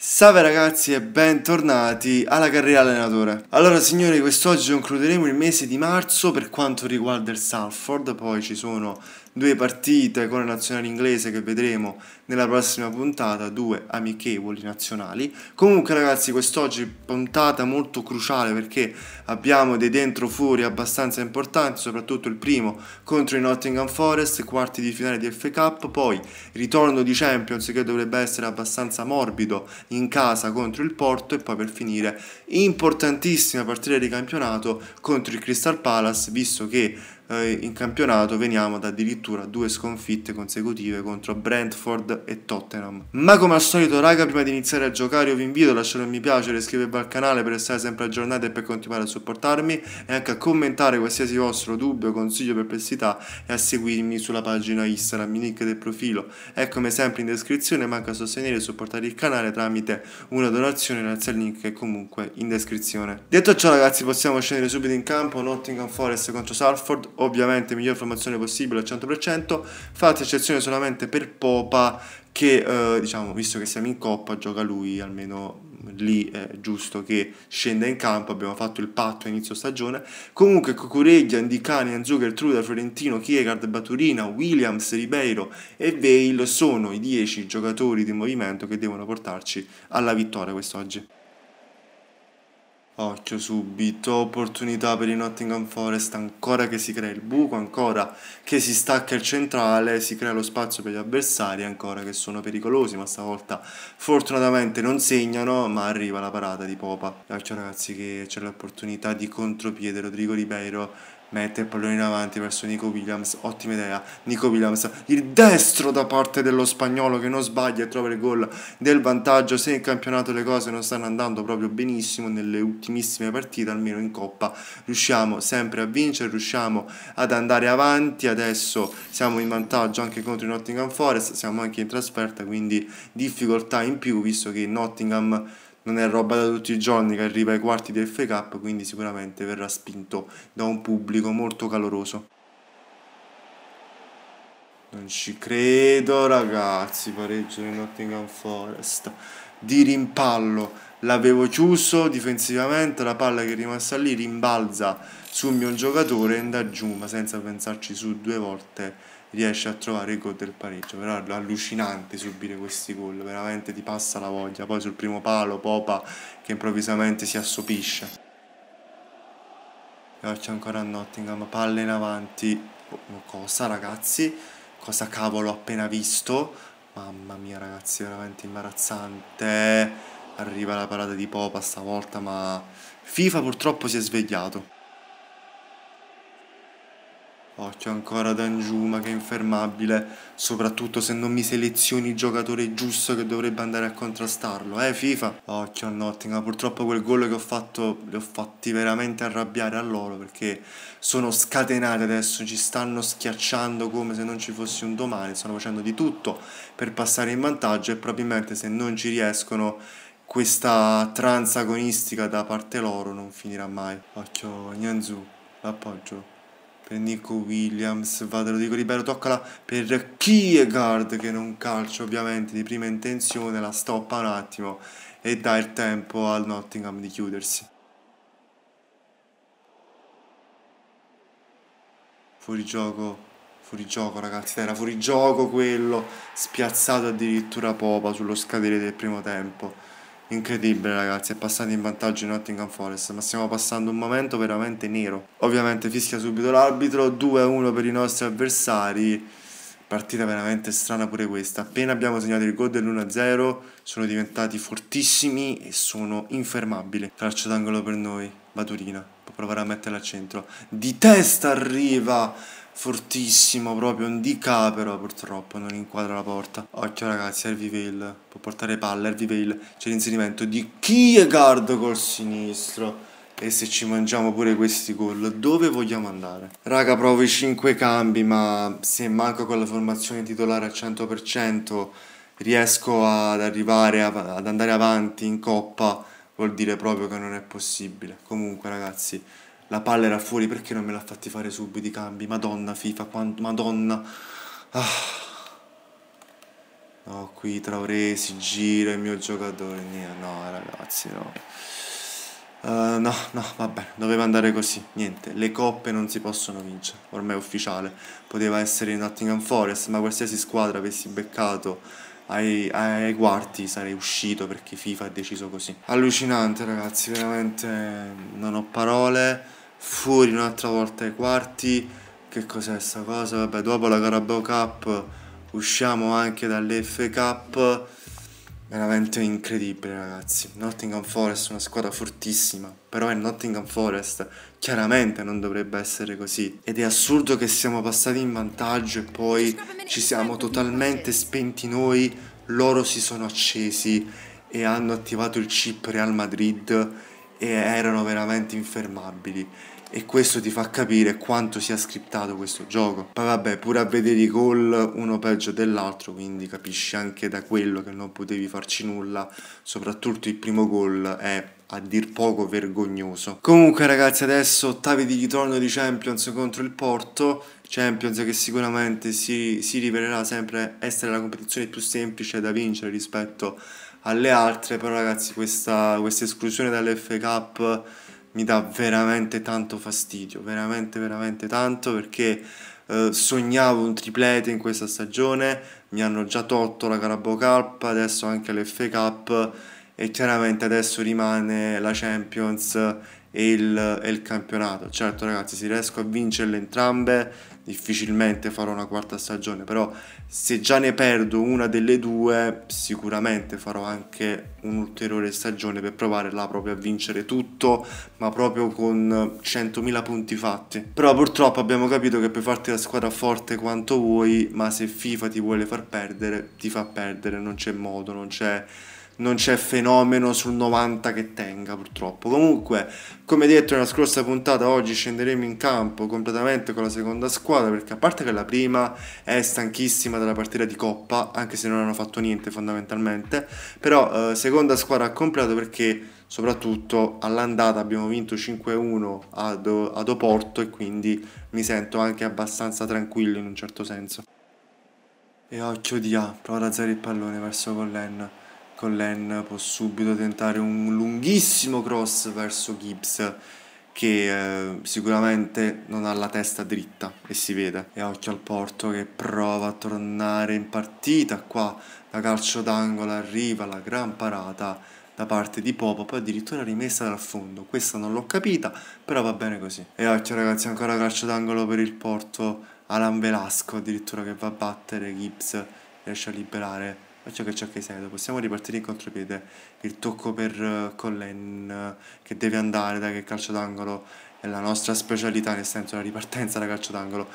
Salve ragazzi e bentornati alla carriera allenatore. Allora signori, quest'oggi concluderemo il mese di marzo per quanto riguarda il Salford, poi ci sono due partite con la nazionale inglese che vedremo nella prossima puntata, due amichevoli nazionali. Comunque ragazzi, quest'oggi puntata molto cruciale perché abbiamo dei dentro fuori abbastanza importanti, soprattutto il primo contro i Nottingham Forest, quarti di finale di FA Cup, poi ritorno di Champions che dovrebbe essere abbastanza morbido in casa contro il Porto e poi per finire importantissima partita di campionato contro il Crystal Palace, visto che eh, in campionato veniamo da addirittura due sconfitte consecutive contro Brentford e Tottenham. Ma come al solito, raga, prima di iniziare a giocare, io vi invito a lasciare un mi piace, iscrivervi al canale per restare sempre aggiornati e per continuare a supportarmi e anche a commentare qualsiasi vostro dubbio, consiglio, perplessità e a seguirmi sulla pagina Instagram, il link del profilo è come sempre in descrizione, ma a sostenere e supportare il canale tramite una donazione grazie al link che comunque in descrizione. Detto ciò ragazzi possiamo scendere subito in campo, Nottingham Forest contro Salford, ovviamente miglior formazione possibile al 100%, fatta eccezione solamente per Popa che eh, diciamo visto che siamo in coppa gioca lui almeno lì è giusto che scenda in campo, abbiamo fatto il patto a inizio stagione. Comunque Cucureggia, Andicani, Anzucker, Truda, Florentino, Kiegard, Baturina, Williams, Ribeiro e Veil sono i 10 giocatori di movimento che devono portarci alla vittoria quest'oggi. Occhio subito, opportunità per il Nottingham Forest, ancora che si crea il buco, ancora che si stacca il centrale, si crea lo spazio per gli avversari, ancora che sono pericolosi, ma stavolta fortunatamente non segnano, ma arriva la parata di Popa. Occhio ragazzi che c'è l'opportunità di contropiede, Rodrigo Ribeiro mette il pallone in avanti verso Nico Williams, ottima idea, Nico Williams, il destro da parte dello spagnolo che non sbaglia e trova il gol del vantaggio, se in campionato le cose non stanno andando proprio benissimo nelle ultimissime partite, almeno in Coppa riusciamo sempre a vincere, riusciamo ad andare avanti, adesso siamo in vantaggio anche contro il Nottingham Forest, siamo anche in trasferta, quindi difficoltà in più visto che Nottingham non è roba da tutti i giorni che arriva ai quarti di FA Cup, quindi sicuramente verrà spinto da un pubblico molto caloroso. Non ci credo ragazzi, pareggio di Nottingham Forest. Di rimpallo, l'avevo chiuso difensivamente, la palla che è rimasta lì rimbalza sul mio giocatore e andà giù, ma senza pensarci su due volte riesce a trovare il gol del pareggio. Però è allucinante subire questi gol, veramente ti passa la voglia. Poi sul primo palo Popa che improvvisamente si assopisce. E Calcio ancora Nottingham, palle in avanti. Oh, cosa ragazzi? Cosa cavolo ho appena visto? Mamma mia ragazzi, veramente imbarazzante. Arriva la parata di Popa stavolta, ma FIFA purtroppo si è svegliato. Occhio ancora Danjuma che è infermabile, soprattutto se non mi selezioni il giocatore giusto che dovrebbe andare a contrastarlo, eh FIFA? Occhio a Nottingham, purtroppo quel gol che ho fatto li ho fatti veramente arrabbiare a loro perché sono scatenati adesso, ci stanno schiacciando come se non ci fosse un domani, stanno facendo di tutto per passare in vantaggio e probabilmente se non ci riescono questa transagonistica da parte loro non finirà mai. Occhio a Nianzu, l'appoggio per Nico Williams, vado lo dico Libero, toccala per Kiegaard che non calcio ovviamente di prima intenzione, la stoppa un attimo e dà il tempo al Nottingham di chiudersi. Fuori gioco fuori gioco ragazzi era fuori gioco quello spiazzato addirittura Popa sullo scadere del primo tempo Incredibile ragazzi, è passato in vantaggio in Nottingham Forest, ma stiamo passando un momento veramente nero. Ovviamente fischia subito l'arbitro, 2-1 per i nostri avversari. Partita veramente strana pure questa. Appena abbiamo segnato il gol dell'1-0 sono diventati fortissimi e sono infermabili. Traccia d'angolo per noi, Baturina, può provare a metterla al centro. Di testa arriva! fortissimo proprio, un DK però purtroppo non inquadra la porta. Occhio ragazzi, Hervey Vale, può portare palla, Hervey Vale, c'è l'inserimento di Kiergaard col sinistro. E se ci mangiamo pure questi gol, dove vogliamo andare? Raga, provo i 5 cambi, ma se manco con la formazione titolare al 100% riesco ad arrivare, ad andare avanti in coppa, vuol dire proprio che non è possibile. Comunque ragazzi, la palla era fuori, perché non me l'ha fatti fare subito i cambi? Madonna FIFA, quanto, madonna. Ah. No, qui Traoré si gira il mio giocatore. No, ragazzi, no. Uh, no, no, vabbè, doveva andare così. Niente, le coppe non si possono vincere. Ormai è ufficiale. Poteva essere in Nottingham Forest, ma qualsiasi squadra avessi beccato ai, ai quarti sarei uscito perché FIFA ha deciso così. Allucinante, ragazzi, veramente non ho parole. Fuori un'altra volta ai quarti. Che cos'è sta cosa? Vabbè, dopo la Carabao Cup usciamo anche dall'F Cup. Veramente incredibile, ragazzi. Nottingham Forest è una squadra fortissima, però è Nottingham Forest. Chiaramente non dovrebbe essere così. Ed è assurdo che siamo passati in vantaggio e poi ci siamo totalmente spenti noi. Loro si sono accesi e hanno attivato il chip Real Madrid e erano veramente infermabili e questo ti fa capire quanto sia scriptato questo gioco. Poi vabbè, pure a vedere i gol uno peggio dell'altro, quindi capisci anche da quello che non potevi farci nulla, soprattutto il primo gol è a dir poco vergognoso. Comunque ragazzi, adesso ottavi di ritorno di Champions contro il Porto, Champions che sicuramente si, si rivelerà sempre essere la competizione più semplice da vincere rispetto a alle altre, però ragazzi questa, questa esclusione dall'F Cup mi dà veramente tanto fastidio, veramente veramente tanto perché eh, sognavo un triplete in questa stagione, mi hanno già tolto la Carabao Cup, adesso anche l'F Cup e chiaramente adesso rimane la Champions e il, e il, campionato. Certo ragazzi, se riesco a vincerle entrambe, difficilmente farò una quarta stagione, però se già ne perdo una delle due, sicuramente farò anche un'ulteriore stagione per provare là proprio a vincere tutto, ma proprio con 100.000 punti fatti. Però purtroppo abbiamo capito che puoi farti la squadra forte quanto vuoi, ma se FIFA ti vuole far perdere, ti fa perdere, non c'è modo, non c'è non c'è fenomeno sul 90 che tenga purtroppo. Comunque, come detto nella scorsa puntata, oggi scenderemo in campo completamente con la seconda squadra perché a parte che la prima è stanchissima dalla partita di Coppa, anche se non hanno fatto niente fondamentalmente, però eh, seconda squadra ha comprato perché soprattutto all'andata abbiamo vinto 5-1 ad, ad Oporto e quindi mi sento anche abbastanza tranquillo in un certo senso. E occhio di A, prova ad alzare il pallone verso Collen. Collen può subito tentare un lunghissimo cross verso Gibbs che eh, sicuramente non ha la testa dritta e si vede. E occhio al Porto che prova a tornare in partita qua, da calcio d'angolo arriva la gran parata da parte di Popo poi addirittura rimessa dal fondo. Questa non l'ho capita, però va bene così. E occhio ragazzi, ancora calcio d'angolo per il Porto, Alan Velasco addirittura che va a battere Gibbs, riesce a liberare faccio che ciò che sedo possiamo ripartire in contropiede il tocco per eh, Collen eh, che deve andare da che calcio d'angolo è la nostra specialità nel senso la ripartenza da calcio d'angolo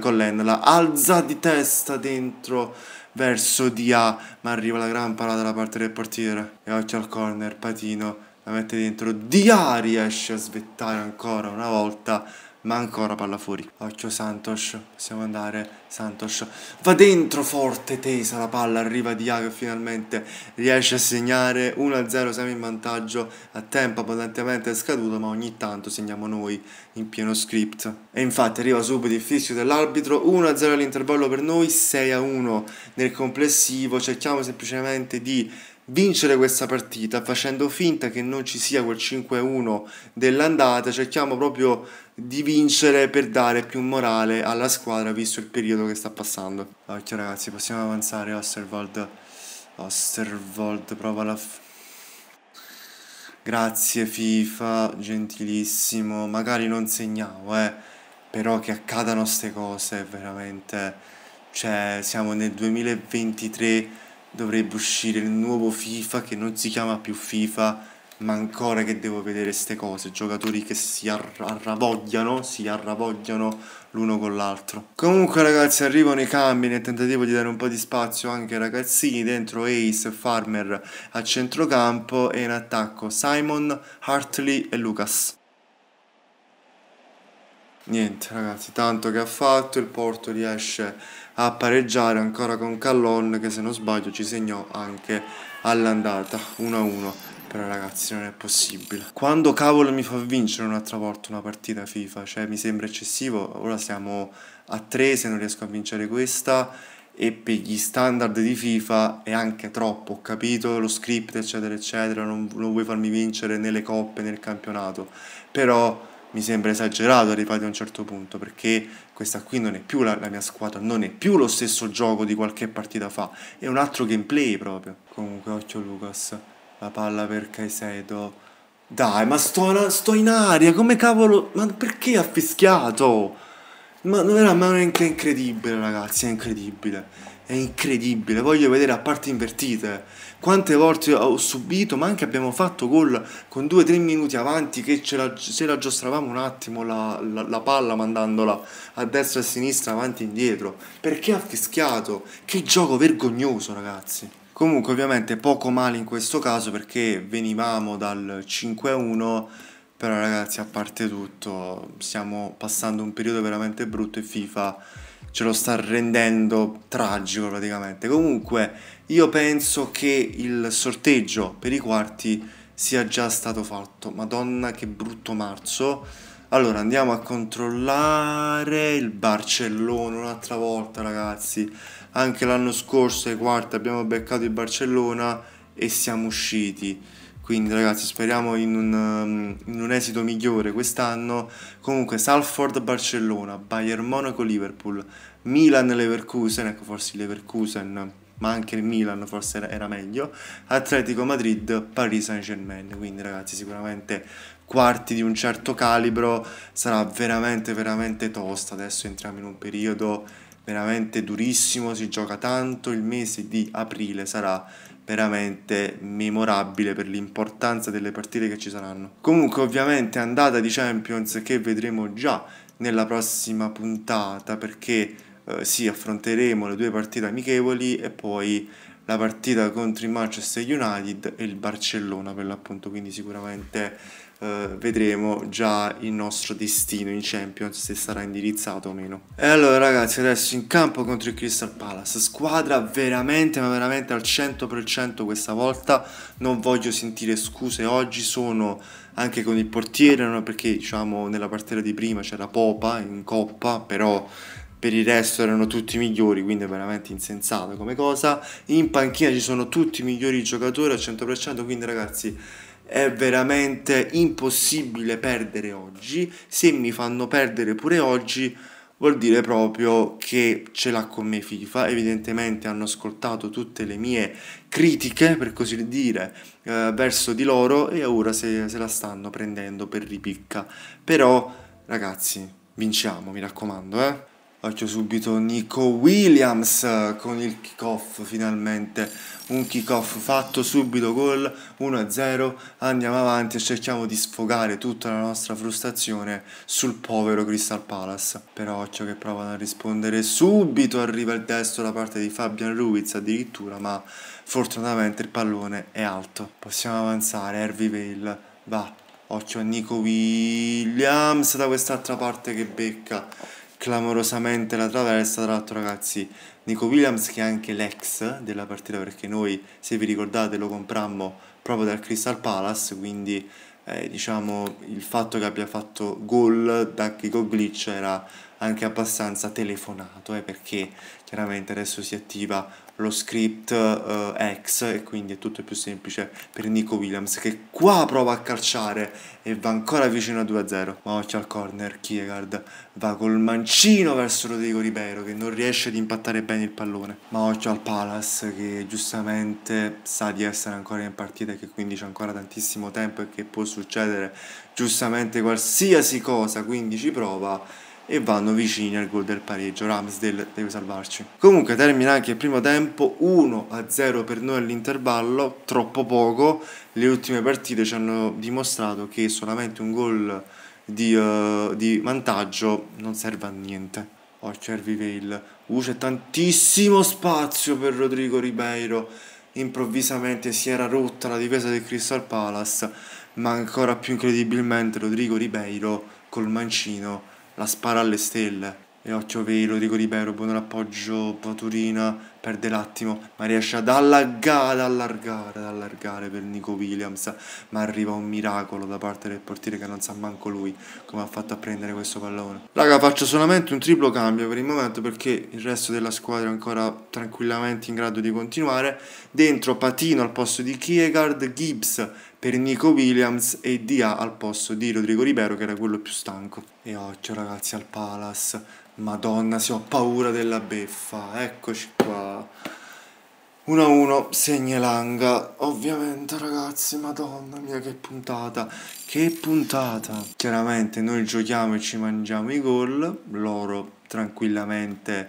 Collen la alza di testa dentro verso Dia ma arriva la gran parata dalla parte del portiere e occhio al corner Patino la mette dentro Dia riesce a svettare ancora una volta ma ancora palla fuori occhio Santos possiamo andare Santos va dentro forte tesa la palla arriva Dia che finalmente riesce a segnare 1-0 siamo in vantaggio a tempo abbondantemente scaduto ma ogni tanto segniamo noi in pieno script e infatti arriva subito il fischio dell'arbitro 1-0 all'intervallo per noi 6-1 nel complessivo cerchiamo semplicemente di vincere questa partita facendo finta che non ci sia quel 5-1 dell'andata, cerchiamo proprio di vincere per dare più morale alla squadra visto il periodo che sta passando. Ok ragazzi, possiamo avanzare Osterwald. Osterwald prova la f- Grazie FIFA, gentilissimo. Magari non segnavo, eh. Però che accadano ste cose, veramente. Cioè, siamo nel 2023 dovrebbe uscire il nuovo FIFA che non si chiama più FIFA, ma ancora che devo vedere queste cose, giocatori che si arravogliano, si arravogliano l'uno con l'altro. Comunque ragazzi arrivano i cambi nel tentativo di dare un po' di spazio anche ai ragazzini, dentro Ace e Farmer a centrocampo e in attacco Simon, Hartley e Lucas niente ragazzi, tanto che ha fatto, il Porto riesce a pareggiare ancora con Callon che se non sbaglio ci segnò anche all'andata 1-1. Però ragazzi non è possibile. Quando cavolo mi fa vincere un'altra volta una partita FIFA? Cioè mi sembra eccessivo. Ora siamo a 3 se non riesco a vincere questa e per gli standard di FIFA è anche troppo, ho capito lo script eccetera eccetera, non, non vuoi farmi vincere nelle coppe, nel campionato, però mi sembra esagerato arrivare a un certo punto, perché questa qui non è più la, la, mia squadra, non è più lo stesso gioco di qualche partita fa, è un altro gameplay proprio. Comunque, occhio Lucas, la palla per Caicedo. Dai, ma sto, sto in aria, come cavolo, ma perché ha fischiato? Ma, non ma è incredibile ragazzi, è incredibile è incredibile, voglio vedere a parti invertite. Quante volte ho subito, ma anche abbiamo fatto gol con 2-3 minuti avanti che ce la, ce la giostravamo un attimo la, la, la, palla mandandola a destra e a sinistra, avanti e indietro. Perché ha fischiato? Che gioco vergognoso ragazzi. Comunque ovviamente poco male in questo caso perché venivamo dal 5-1 però ragazzi a parte tutto stiamo passando un periodo veramente brutto e FIFA ce lo sta rendendo tragico praticamente. Comunque io penso che il sorteggio per i quarti sia già stato fatto. Madonna che brutto marzo. Allora andiamo a controllare il Barcellona un'altra volta ragazzi. Anche l'anno scorso ai quarti abbiamo beccato il Barcellona e siamo usciti quindi ragazzi speriamo in un, um, in un esito migliore quest'anno. Comunque Salford Barcellona, Bayern Monaco Liverpool, Milan Leverkusen, ecco forse Leverkusen ma anche il Milan forse era, era meglio, Atletico Madrid, Paris Saint Germain, quindi ragazzi sicuramente quarti di un certo calibro sarà veramente veramente tosta, adesso entriamo in un periodo veramente durissimo, si gioca tanto, il mese di aprile sarà veramente memorabile per l'importanza delle partite che ci saranno. Comunque ovviamente andata di Champions che vedremo già nella prossima puntata perché eh, sì affronteremo le due partite amichevoli e poi la partita contro il Manchester United e il Barcellona per l'appunto quindi sicuramente eh, vedremo già il nostro destino in Champions se sarà indirizzato o meno. E allora ragazzi adesso in campo contro il Crystal Palace, squadra veramente ma veramente al 100% questa volta, non voglio sentire scuse oggi, sono anche con il portiere no? perché diciamo nella partita di prima c'era Popa in coppa però per il resto erano tutti migliori, quindi è veramente insensato come cosa. In panchina ci sono tutti i migliori giocatori al 100%, quindi ragazzi è veramente impossibile perdere oggi. Se mi fanno perdere pure oggi, vuol dire proprio che ce l'ha con me FIFA, evidentemente hanno ascoltato tutte le mie critiche, per così dire, eh, verso di loro e ora se, se la stanno prendendo per ripicca. Però, ragazzi, vinciamo, mi raccomando, eh. Faccio subito Nico Williams con il kickoff finalmente, un kickoff fatto subito gol 1-0, andiamo avanti e cerchiamo di sfogare tutta la nostra frustrazione sul povero Crystal Palace. Però ciò che provano a rispondere subito, arriva il destro da parte di Fabian Ruiz addirittura, ma fortunatamente il pallone è alto. Possiamo avanzare, Hervey Vale va, occhio a Nico Williams da quest'altra parte che becca clamorosamente la traversa. Tra l'altro, ragazzi, Nico Williams, che è anche l'ex della partita, perché noi, se vi ricordate, lo comprammo proprio dal Crystal Palace. Quindi, eh, diciamo, il fatto che abbia fatto gol da Kiko Glitch era anche abbastanza telefonato, eh, perché chiaramente adesso si attiva lo script eh, X e quindi è tutto più semplice per Nico Williams che qua prova a calciare e va ancora vicino a 2-0 ma occhio al corner Kiergaard va col mancino verso Rodrigo Ribeiro che non riesce ad impattare bene il pallone ma occhio al Palace che giustamente sa di essere ancora in partita e che quindi c'è ancora tantissimo tempo e che può succedere giustamente qualsiasi cosa quindi ci prova e vanno vicini al gol del pareggio. Ramsdale deve salvarci. Comunque termina anche il primo tempo 1-0 per noi all'intervallo, troppo poco. Le ultime partite ci hanno dimostrato che solamente un gol di, uh, di vantaggio non serve a niente. Occhio oh, Harvey Vale. Uh, c'è tantissimo spazio per Rodrigo Ribeiro. Improvvisamente si era rotta la difesa del Crystal Palace, ma ancora più incredibilmente Rodrigo Ribeiro col mancino la spara alle stelle. E occhio velo, Diego Ribeiro, buon appoggio, Paturina, perde l'attimo, ma riesce ad allargare, ad allargare, ad allargare per Nico Williams, ma arriva un miracolo da parte del portiere che non sa manco lui come ha fatto a prendere questo pallone. Raga, faccio solamente un triplo cambio per il momento perché il resto della squadra è ancora tranquillamente in grado di continuare. Dentro Patino al posto di Kiergaard, Gibbs per Nico Williams e Dia al posto di Rodrigo Ribeiro che era quello più stanco. E occhio ragazzi al Palace, madonna se ho paura della beffa, eccoci qua. Langa 1-1 segna Langa ovviamente ragazzi madonna mia che puntata che puntata chiaramente noi giochiamo e ci mangiamo i gol loro tranquillamente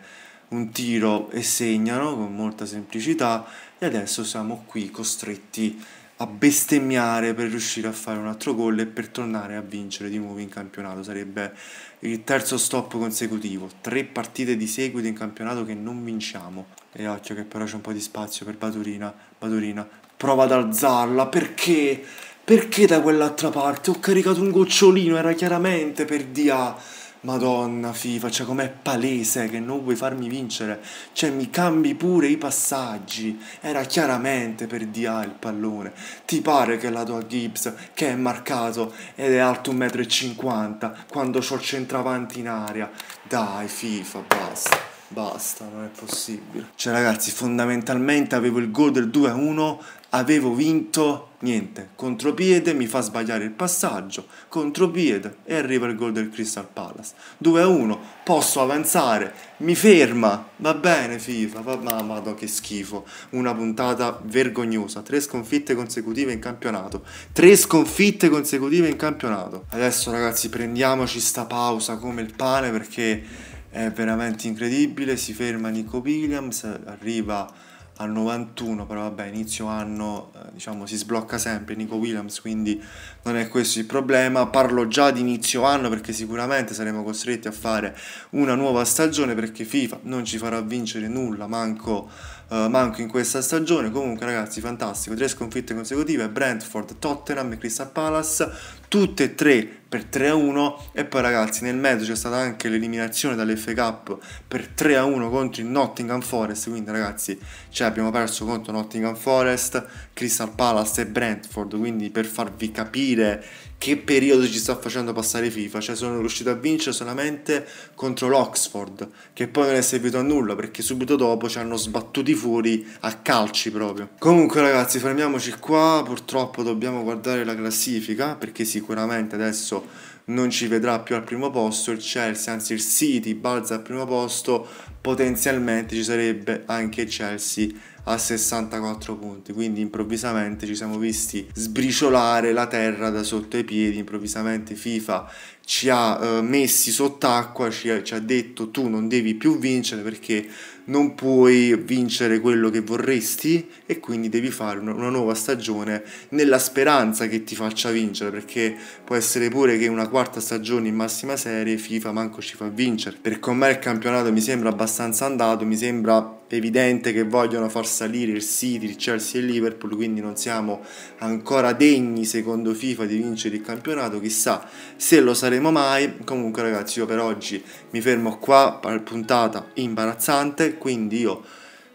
un tiro e segnano con molta semplicità e adesso siamo qui costretti a bestemmiare per riuscire a fare un altro gol e per tornare a vincere di nuovo in campionato. Sarebbe il terzo stop consecutivo, tre partite di seguito in campionato che non vinciamo. E occhio che però c'è un po' di spazio per Baturina. Baturina, prova ad alzarla. Perché? Perché da quell'altra parte? Ho caricato un gocciolino, era chiaramente per DA. Madonna FIFA, cioè com'è palese che non vuoi farmi vincere. Cioè mi cambi pure i passaggi. Era chiaramente per DA il pallone. Ti pare che la tua Gibbs, che è marcato ed è alto 1,50 m, quando c'ho il centravanti in aria. Dai FIFA, basta. Basta, non è possibile. Cioè ragazzi, fondamentalmente avevo il gol del 2-1, a avevo vinto, niente, contropiede, mi fa sbagliare il passaggio, contropiede e arriva il gol del Crystal Palace. 2-1, a posso avanzare, mi ferma, va bene FIFA, va, ma madò che schifo, una puntata vergognosa, tre sconfitte consecutive in campionato, tre sconfitte consecutive in campionato. Adesso ragazzi prendiamoci sta pausa come il pane perché è veramente incredibile, si ferma Nico Williams, arriva al 91, però vabbè, inizio anno eh, diciamo si sblocca sempre Nico Williams, quindi non è questo il problema. Parlo già di inizio anno perché sicuramente saremo costretti a fare una nuova stagione perché FIFA non ci farà vincere nulla, manco eh, manco in questa stagione. Comunque, ragazzi, fantastico. Tre sconfitte consecutive: Brentford, Tottenham e Crystal Palace, tutte e tre per 3-1. E poi, ragazzi, nel mezzo c'è stata anche l'eliminazione dall'F Cup per 3-1 contro il Nottingham Forest. Quindi, ragazzi, cioè abbiamo perso contro Nottingham Forest, Crystal Palace e Brentford. Quindi, per farvi capire che periodo ci sta facendo passare FIFA, cioè sono riuscito a vincere solamente contro l'Oxford, che poi non è servito a nulla perché subito dopo ci hanno sbattuti fuori a calci proprio. Comunque ragazzi fermiamoci qua, purtroppo dobbiamo guardare la classifica perché sicuramente adesso non ci vedrà più al primo posto, il Chelsea, anzi il City balza al primo posto, potenzialmente ci sarebbe anche il Chelsea a 64 punti, quindi improvvisamente ci siamo visti sbriciolare la terra da sotto i piedi, improvvisamente FIFA ci ha eh, messi sott'acqua, ci, ha, ci ha detto tu non devi più vincere perché non puoi vincere quello che vorresti e quindi devi fare una nuova stagione nella speranza che ti faccia vincere perché può essere pure che una quarta stagione in massima serie FIFA manco ci fa vincere per com'è il campionato mi sembra abbastanza andato mi sembra evidente che vogliono far salire il City, il Chelsea e il Liverpool, quindi non siamo ancora degni secondo FIFA di vincere il campionato, chissà se lo saremo mai. Comunque ragazzi, io per oggi mi fermo qua, puntata imbarazzante, quindi io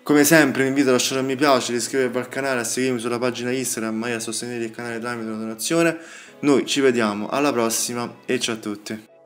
come sempre vi invito a lasciare un mi piace, iscrivervi al canale, a seguirmi sulla pagina Instagram e a sostenere il canale tramite una donazione. Noi ci vediamo alla prossima e ciao a tutti.